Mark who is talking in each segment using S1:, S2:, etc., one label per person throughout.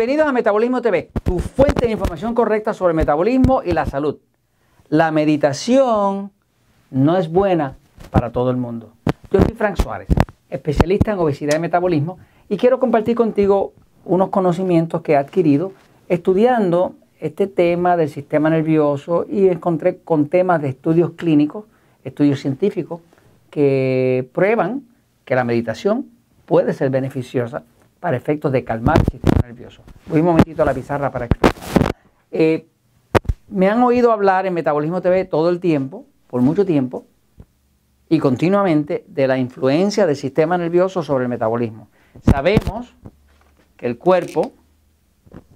S1: Bienvenidos a Metabolismo TV, tu fuente de información correcta sobre el metabolismo y la salud. La meditación no es buena para todo el mundo. Yo soy Frank Suárez, especialista en obesidad y metabolismo, y quiero compartir contigo unos conocimientos que he adquirido estudiando este tema del sistema nervioso y encontré con temas de estudios clínicos, estudios científicos, que prueban que la meditación puede ser beneficiosa para efectos de calmar el sistema nervioso. Voy un momentito a la pizarra para explicar. Eh, me han oído hablar en Metabolismo TV todo el tiempo, por mucho tiempo, y continuamente de la influencia del sistema nervioso sobre el metabolismo. Sabemos que el cuerpo,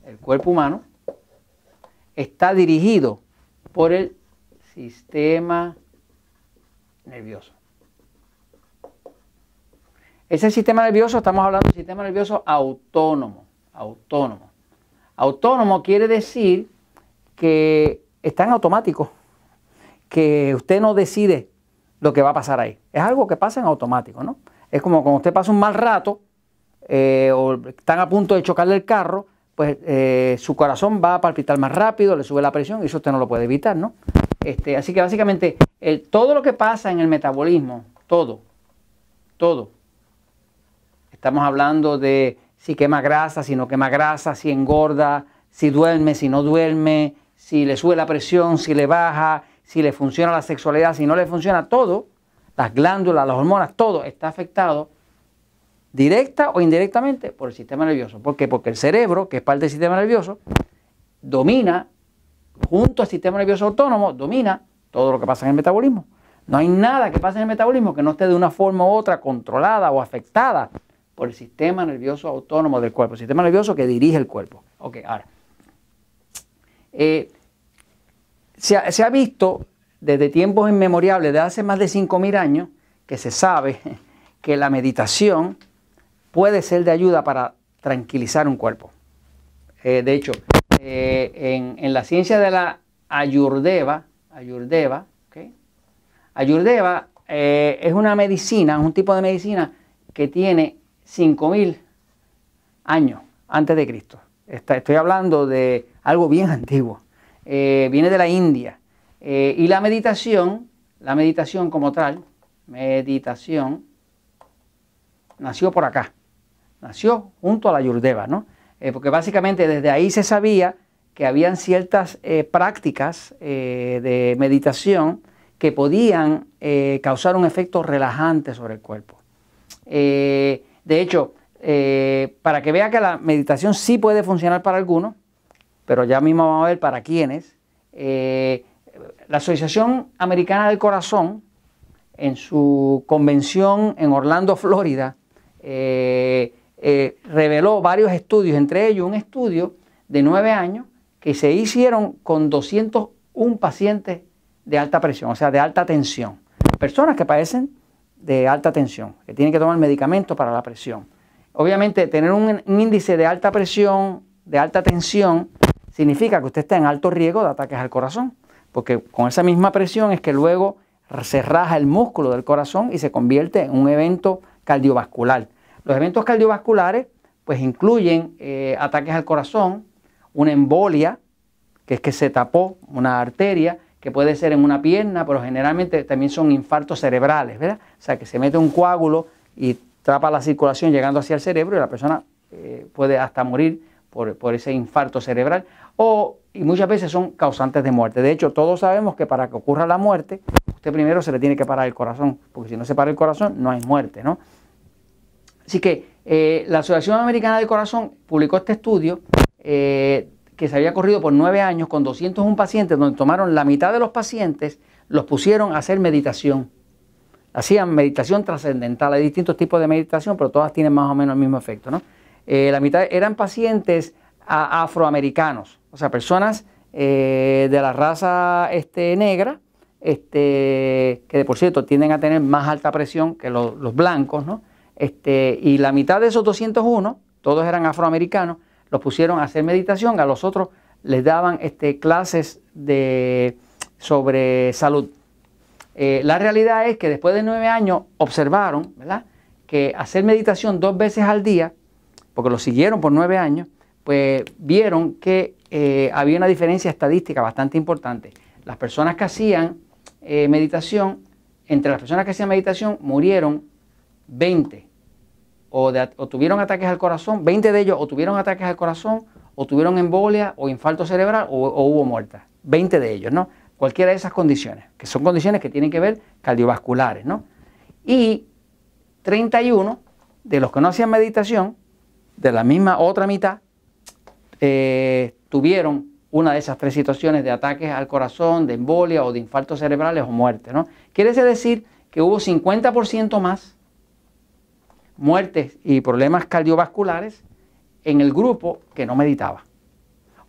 S1: el cuerpo humano, está dirigido por el sistema nervioso. Ese sistema nervioso, estamos hablando de sistema nervioso autónomo, autónomo. Autónomo quiere decir que está en automático, que usted no decide lo que va a pasar ahí. Es algo que pasa en automático, ¿no? Es como cuando usted pasa un mal rato eh, o están a punto de chocarle el carro, pues eh, su corazón va a palpitar más rápido, le sube la presión y eso usted no lo puede evitar, ¿no? Este, así que básicamente todo lo que pasa en el metabolismo, todo, todo, Estamos hablando de si quema grasa, si no quema grasa, si engorda, si duerme, si no duerme, si le sube la presión, si le baja, si le funciona la sexualidad, si no le funciona todo, las glándulas, las hormonas, todo está afectado directa o indirectamente por el sistema nervioso. ¿Por qué? Porque el cerebro, que es parte del sistema nervioso, domina, junto al sistema nervioso autónomo, domina todo lo que pasa en el metabolismo. No hay nada que pase en el metabolismo que no esté de una forma u otra controlada o afectada por el sistema nervioso autónomo del cuerpo, sistema nervioso que dirige el cuerpo. Ok, ahora. Eh, se, ha, visto desde tiempos inmemoriales, de hace más de 5.000 años, que se sabe que la meditación puede ser de ayuda para tranquilizar un cuerpo. Eh, de hecho, eh, en, la ciencia de la ayurdeva, ayurdeva, okay, ayurdeva es una medicina, es un tipo de medicina que tiene 5.000 años antes de Cristo. estoy hablando de algo bien antiguo. Eh, viene de la India. Eh, y la meditación, la meditación como tal, meditación, nació por acá. Nació junto a la Yurdeva, ¿no? Eh, porque básicamente desde ahí se sabía que habían ciertas prácticas de meditación que podían causar un efecto relajante sobre el cuerpo. De hecho, eh, para que vea que la meditación sí puede funcionar para algunos, pero ya mismo vamos a ver para quiénes, eh, la Asociación Americana del Corazón, en su convención en Orlando, Florida, eh, reveló varios estudios, entre ellos un estudio de nueve años que se hicieron con 201 pacientes de alta presión, o sea, de alta tensión. Personas que padecen de alta tensión, que tiene que tomar medicamento para la presión. Obviamente, tener un índice de alta presión, de alta tensión, significa que usted está en alto riesgo de ataques al corazón, porque con esa misma presión es que luego se raja el músculo del corazón y se convierte en un evento cardiovascular. Los eventos cardiovasculares pues incluyen eh, ataques al corazón, una embolia, que es que se tapó una arteria, que puede ser en una pierna, pero generalmente también son infartos cerebrales, ¿verdad? O sea, que se mete un coágulo y trapa la circulación llegando hacia el cerebro y la persona eh, puede hasta morir por, ese infarto cerebral. O, y muchas veces son causantes de muerte. De hecho, todos sabemos que para que ocurra la muerte, usted primero se le tiene que parar el corazón, porque si no se para el corazón, no hay muerte, ¿no? Así que eh, la Asociación Americana del Corazón publicó este estudio eh, que se había corrido por nueve años con 201 pacientes, donde tomaron la mitad de los pacientes, los pusieron a hacer meditación. Hacían meditación trascendental, hay distintos tipos de meditación, pero todas tienen más o menos el mismo efecto. ¿no? Eh, la mitad eran pacientes afroamericanos, o sea, personas eh, de la raza este, negra, este, que de por cierto tienden a tener más alta presión que los, blancos, ¿no? Este, y la mitad de esos 201, todos eran afroamericanos, los pusieron a hacer meditación, a los otros les daban este, clases de, sobre salud. Eh, la realidad es que después de nueve años observaron ¿verdad? que hacer meditación dos veces al día, porque lo siguieron por nueve años, pues vieron que eh, había una diferencia estadística bastante importante. Las personas que hacían eh, meditación, entre las personas que hacían meditación murieron 20 o, tuvieron ataques al corazón, 20 de ellos o tuvieron ataques al corazón, o tuvieron embolia, o infarto cerebral, o, hubo muertas. 20 de ellos, ¿no? Cualquiera de esas condiciones, que son condiciones que tienen que ver cardiovasculares, ¿no? Y 31 de los que no hacían meditación, de la misma otra mitad, eh, tuvieron una de esas tres situaciones de ataques al corazón, de embolia o de infartos cerebrales o muerte. ¿no? Quiere decir que hubo 50% más muertes y problemas cardiovasculares en el grupo que no meditaba.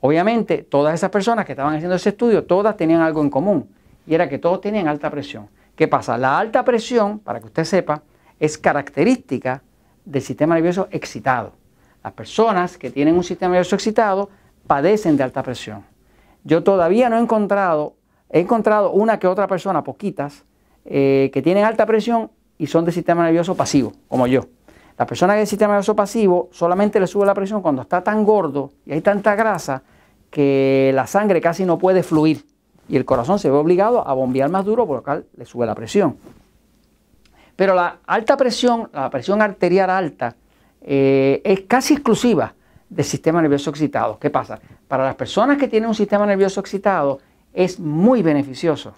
S1: Obviamente, todas esas personas que estaban haciendo ese estudio, todas tenían algo en común, y era que todos tenían alta presión. ¿Qué pasa? La alta presión, para que usted sepa, es característica del sistema nervioso excitado. Las personas que tienen un sistema nervioso excitado padecen de alta presión. Yo todavía no he encontrado, he encontrado una que otra persona, poquitas, eh, que tienen alta presión y son de sistema nervioso pasivo, como yo. La persona que tiene sistema nervioso pasivo solamente le sube la presión cuando está tan gordo y hay tanta grasa que la sangre casi no puede fluir y el corazón se ve obligado a bombear más duro, por lo cual le sube la presión. Pero la alta presión, la presión arterial alta, eh, es casi exclusiva del sistema nervioso excitado. ¿Qué pasa? Para las personas que tienen un sistema nervioso excitado es muy beneficioso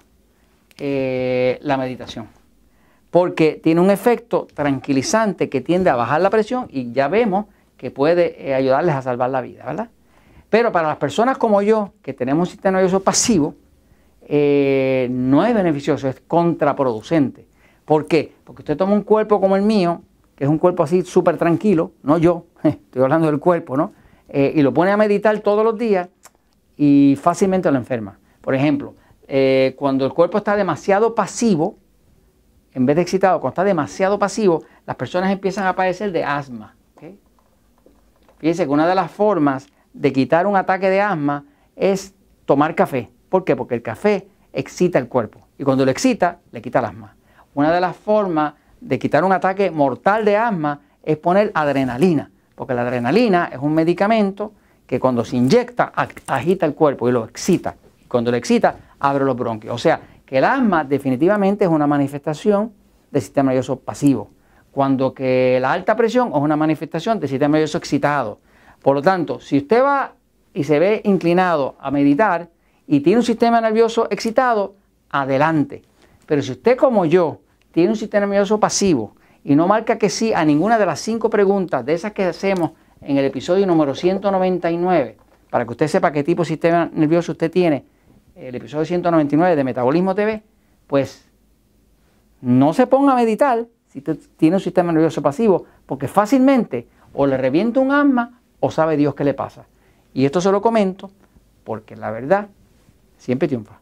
S1: eh, la meditación porque tiene un efecto tranquilizante que tiende a bajar la presión y ya vemos que puede eh, ayudarles a salvar la vida, ¿verdad? Pero para las personas como yo, que tenemos un sistema nervioso pasivo, eh, no es beneficioso, es contraproducente. ¿Por qué? Porque usted toma un cuerpo como el mío, que es un cuerpo así súper tranquilo, no yo, estoy hablando del cuerpo, ¿no? Eh, y lo pone a meditar todos los días y fácilmente lo enferma. Por ejemplo, cuando el cuerpo está demasiado pasivo, en vez de excitado, cuando está demasiado pasivo, las personas empiezan a padecer de asma. ¿okay? Fíjense que una de las formas de quitar un ataque de asma es tomar café. ¿Por qué? Porque el café excita el cuerpo. Y cuando lo excita, le quita el asma. Una de las formas de quitar un ataque mortal de asma es poner adrenalina. Porque la adrenalina es un medicamento que cuando se inyecta agita el cuerpo y lo excita. Y cuando lo excita, abre los bronquios. O sea, que el asma definitivamente es una manifestación del sistema nervioso pasivo, cuando que la alta presión es una manifestación del sistema nervioso excitado. Por lo tanto, si usted va y se ve inclinado a meditar y tiene un sistema nervioso excitado, adelante. Pero si usted como yo tiene un sistema nervioso pasivo y no marca que sí a ninguna de las cinco preguntas de esas que hacemos en el episodio número 199, para que usted sepa qué tipo de sistema nervioso usted tiene, el episodio 199 de Metabolismo TV, pues no se ponga a meditar si tiene un sistema nervioso pasivo, porque fácilmente o le revienta un alma o sabe Dios qué le pasa. Y esto se lo comento porque la verdad siempre triunfa.